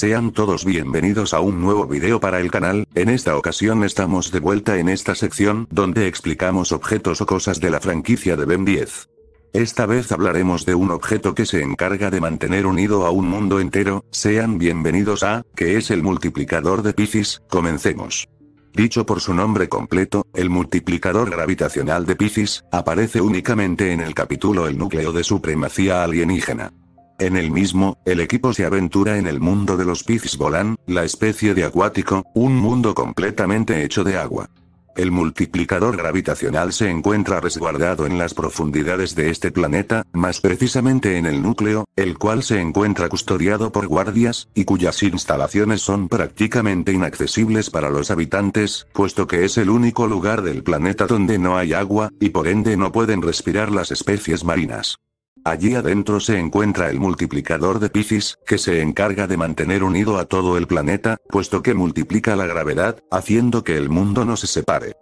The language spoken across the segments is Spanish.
Sean todos bienvenidos a un nuevo video para el canal, en esta ocasión estamos de vuelta en esta sección donde explicamos objetos o cosas de la franquicia de Ben 10. Esta vez hablaremos de un objeto que se encarga de mantener unido a un mundo entero, sean bienvenidos a, que es el multiplicador de Pisces, comencemos. Dicho por su nombre completo, el multiplicador gravitacional de Pisces, aparece únicamente en el capítulo El núcleo de supremacía alienígena. En el mismo, el equipo se aventura en el mundo de los pifs volán, la especie de acuático, un mundo completamente hecho de agua. El multiplicador gravitacional se encuentra resguardado en las profundidades de este planeta, más precisamente en el núcleo, el cual se encuentra custodiado por guardias, y cuyas instalaciones son prácticamente inaccesibles para los habitantes, puesto que es el único lugar del planeta donde no hay agua, y por ende no pueden respirar las especies marinas. Allí adentro se encuentra el multiplicador de Pisces, que se encarga de mantener unido a todo el planeta, puesto que multiplica la gravedad, haciendo que el mundo no se separe.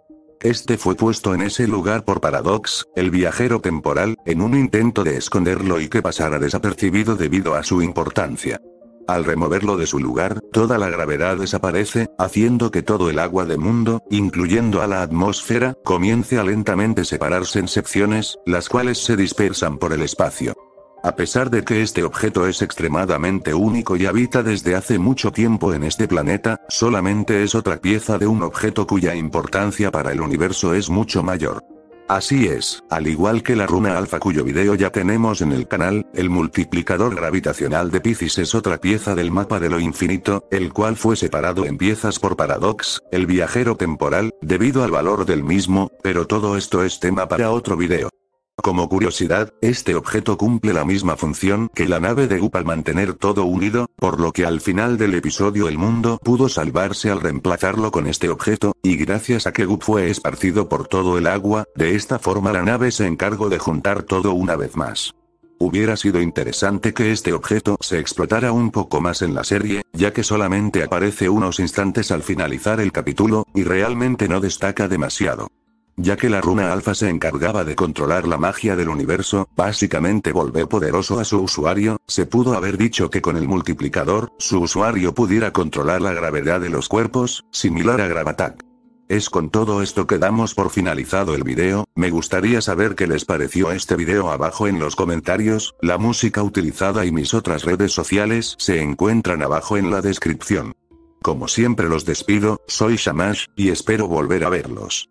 Este fue puesto en ese lugar por Paradox, el viajero temporal, en un intento de esconderlo y que pasara desapercibido debido a su importancia. Al removerlo de su lugar, toda la gravedad desaparece, haciendo que todo el agua del mundo, incluyendo a la atmósfera, comience a lentamente separarse en secciones, las cuales se dispersan por el espacio. A pesar de que este objeto es extremadamente único y habita desde hace mucho tiempo en este planeta, solamente es otra pieza de un objeto cuya importancia para el universo es mucho mayor. Así es, al igual que la runa alfa cuyo video ya tenemos en el canal, el multiplicador gravitacional de Pisces es otra pieza del mapa de lo infinito, el cual fue separado en piezas por Paradox, el viajero temporal, debido al valor del mismo, pero todo esto es tema para otro video. Como curiosidad, este objeto cumple la misma función que la nave de Goop al mantener todo unido, por lo que al final del episodio el mundo pudo salvarse al reemplazarlo con este objeto, y gracias a que Goop fue esparcido por todo el agua, de esta forma la nave se encargó de juntar todo una vez más. Hubiera sido interesante que este objeto se explotara un poco más en la serie, ya que solamente aparece unos instantes al finalizar el capítulo, y realmente no destaca demasiado. Ya que la runa alfa se encargaba de controlar la magia del universo, básicamente volvió poderoso a su usuario, se pudo haber dicho que con el multiplicador, su usuario pudiera controlar la gravedad de los cuerpos, similar a Gravatak. Es con todo esto que damos por finalizado el video, me gustaría saber qué les pareció este video abajo en los comentarios, la música utilizada y mis otras redes sociales se encuentran abajo en la descripción. Como siempre los despido, soy Shamash, y espero volver a verlos.